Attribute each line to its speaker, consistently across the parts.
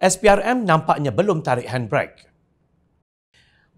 Speaker 1: SPRM nampaknya belum tarik handbrake.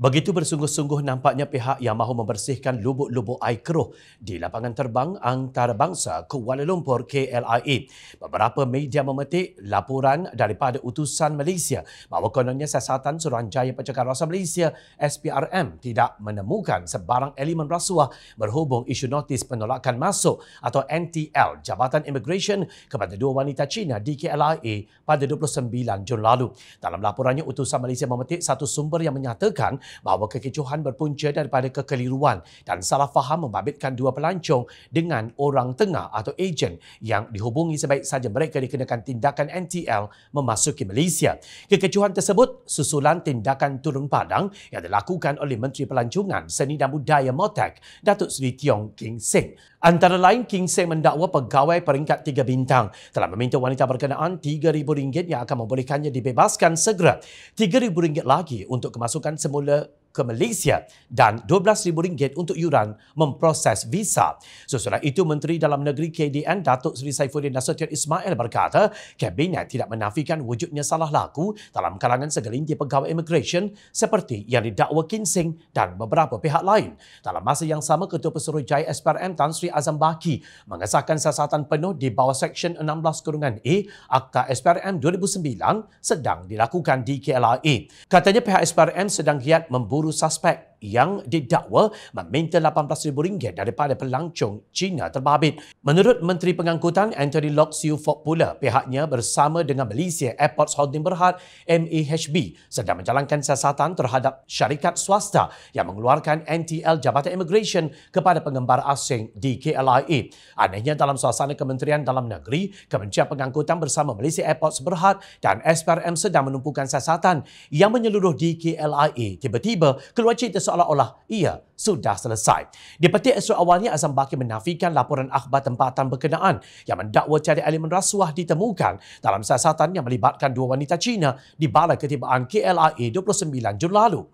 Speaker 1: Begitu bersungguh-sungguh nampaknya pihak yang mahu membersihkan lubuk-lubuk air keruh di lapangan terbang antarabangsa Kuala Lumpur KLIA. E. Beberapa media memetik laporan daripada utusan Malaysia bahawa kononnya siasatan Suruhanjaya Pencegahan Rasuah Malaysia SPRM tidak menemukan sebarang elemen rasuah berhubung isu notis penolakan masuk atau NTL Jabatan Immigration kepada dua wanita Cina di KLIA e pada 29 Jun lalu. Dalam laporannya, utusan Malaysia memetik satu sumber yang menyatakan bahawa kekecohan berpunca daripada kekeliruan dan salah faham membabitkan dua pelancong dengan orang tengah atau ejen yang dihubungi sebaik saja mereka dikenakan tindakan NTL memasuki Malaysia. Kekecohan tersebut susulan tindakan turun padang yang dilakukan oleh Menteri Pelancongan, Seni dan Budaya Motek, Datuk Seri Tiong King Sing. Antara lain, King Seng mendakwa pegawai peringkat tiga bintang telah meminta wanita berkenaan RM3,000 yang akan membolehkannya dibebaskan segera. RM3,000 lagi untuk kemasukan semula ke Malaysia dan RM12,000 untuk yuran memproses visa. Sesudah itu, Menteri Dalam Negeri KDN Datuk Seri Saifuddin Nasution Ismail berkata, Kabinet tidak menafikan wujudnya salah laku dalam kalangan segelintir pegawai immigration seperti yang didakwa Kinsing dan beberapa pihak lain. Dalam masa yang sama, Ketua Pesuruhjaya SPRM Tan Sri Azam Baki mengesahkan siasatan penuh di bawah Seksyen 16-E Kurungan Akta SPRM 2009 sedang dilakukan di KLIA. Katanya pihak SPRM sedang giat memburu guru suspek yang didakwa meminta RM18,000 daripada pelancong China terbabit. Menurut Menteri Pengangkutan Anthony Lok Siu Fok pula, pihaknya bersama dengan Malaysia Airports Holding Berhad (MAHB) sedang menjalankan siasatan terhadap syarikat swasta yang mengeluarkan NTL Jabatan Immigration kepada pengembara asing di KLIA. Anehnya dalam suasana Kementerian Dalam Negeri, Kementerian Pengangkutan bersama Malaysia Airports Berhad dan SPRM sedang menumpukan siasatan yang menyeluruh di KLIA. Tiba-tiba keluar cerita seolah-olah ia sudah selesai. Di peti esok awalnya, Azam Bakir menafikan laporan akhbar tempatan berkenaan yang mendakwa cari elemen rasuah ditemukan dalam siasatan yang melibatkan dua wanita Cina di balai ketibaan KLIA 29 e Jun lalu.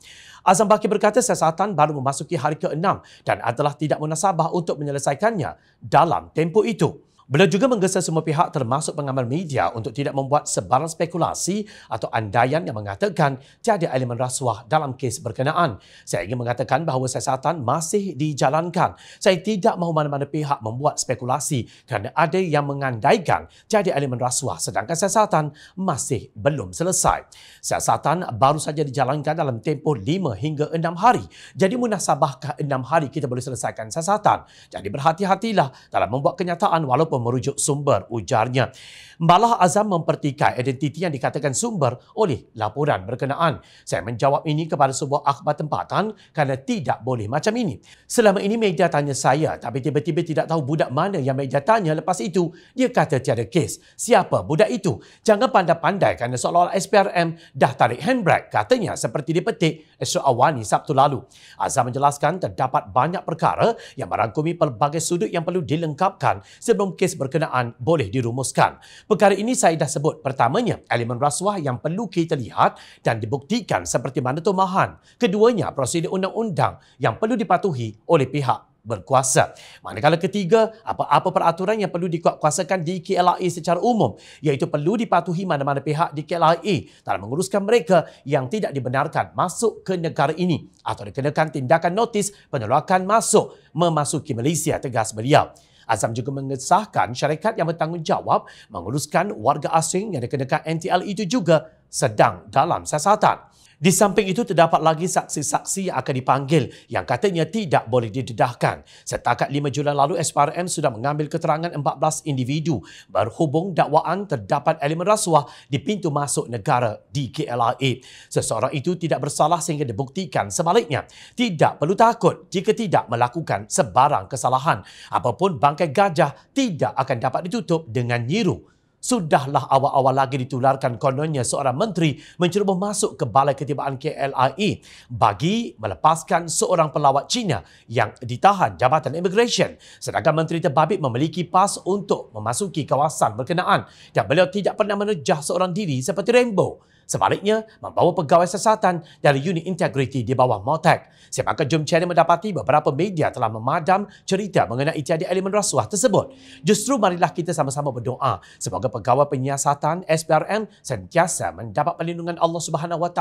Speaker 1: Azam Bakir berkata siasatan baru memasuki hari ke-6 dan adalah tidak munasabah untuk menyelesaikannya dalam tempoh itu. Beliau juga menggesa semua pihak termasuk pengamal media untuk tidak membuat sebarang spekulasi atau andaian yang mengatakan tiada elemen rasuah dalam kes berkenaan. Saya ingin mengatakan bahawa siasatan masih dijalankan. Saya tidak mahu mana-mana pihak membuat spekulasi kerana ada yang mengandaikan tiada elemen rasuah sedangkan siasatan masih belum selesai. Siasatan baru saja dijalankan dalam tempoh 5 hingga 6 hari. Jadi munasabahkah 6 hari kita boleh selesaikan siasatan? Jadi berhati-hatilah dalam membuat kenyataan walaupun merujuk sumber ujarnya. mbalah Azam mempertikai identiti yang dikatakan sumber oleh laporan berkenaan. Saya menjawab ini kepada sebuah akhbar tempatan kerana tidak boleh macam ini. Selama ini media tanya saya tapi tiba-tiba tidak tahu budak mana yang media tanya lepas itu dia kata tiada kes. Siapa budak itu? Jangan pandai-pandai kerana seolah-olah SPRM dah tarik handbrake katanya seperti dipetik Esra Awani Sabtu lalu. Azam menjelaskan terdapat banyak perkara yang merangkumi pelbagai sudut yang perlu dilengkapkan sebelum kes kes berkenaan boleh dirumuskan. Perkara ini saya dah sebut pertamanya elemen rasuah yang perlu kita lihat dan dibuktikan seperti mana mahan Keduanya prosedur undang-undang yang perlu dipatuhi oleh pihak berkuasa. Manakala ketiga, apa-apa peraturan yang perlu dikuatkuasakan di KLIA secara umum iaitu perlu dipatuhi mana-mana pihak di KLIA dalam menguruskan mereka yang tidak dibenarkan masuk ke negara ini atau dikenakan tindakan notis penolakan masuk memasuki Malaysia, tegas beliau. Azam juga mengesahkan syarikat yang bertanggungjawab menguruskan warga asing yang dikenakan NTL itu juga sedang dalam siasatan. Di samping itu terdapat lagi saksi-saksi yang akan dipanggil yang katanya tidak boleh didedahkan. Setakat 5 Julai lalu SPRM sudah mengambil keterangan 14 individu berhubung dakwaan terdapat elemen rasuah di pintu masuk negara di KLIA. Seseorang itu tidak bersalah sehingga dibuktikan sebaliknya. Tidak perlu takut jika tidak melakukan sebarang kesalahan. Apapun bangkai gajah tidak akan dapat ditutup dengan nyiru Sudahlah awal-awal lagi ditularkan kononnya seorang menteri mencuba masuk ke balai ketibaan KLIA e bagi melepaskan seorang pelawat Cina yang ditahan Jabatan Immigration. Sedangkan Menteri Terbabit memiliki pas untuk memasuki kawasan berkenaan dan beliau tidak pernah menerjah seorang diri seperti Rainbow. Sebaliknya, membawa pegawai sesatan dari unit integriti di bawah MOTEC. Sepakat Jom Channel mendapati beberapa media telah memadam cerita mengenai tiada elemen rasuah tersebut. Justru marilah kita sama-sama berdoa semoga pegawai penyiasatan SPRM sentiasa mendapat perlindungan Allah Subhanahu SWT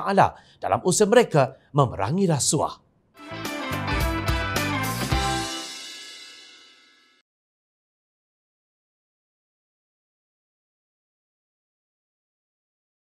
Speaker 1: dalam usaha mereka memerangi rasuah.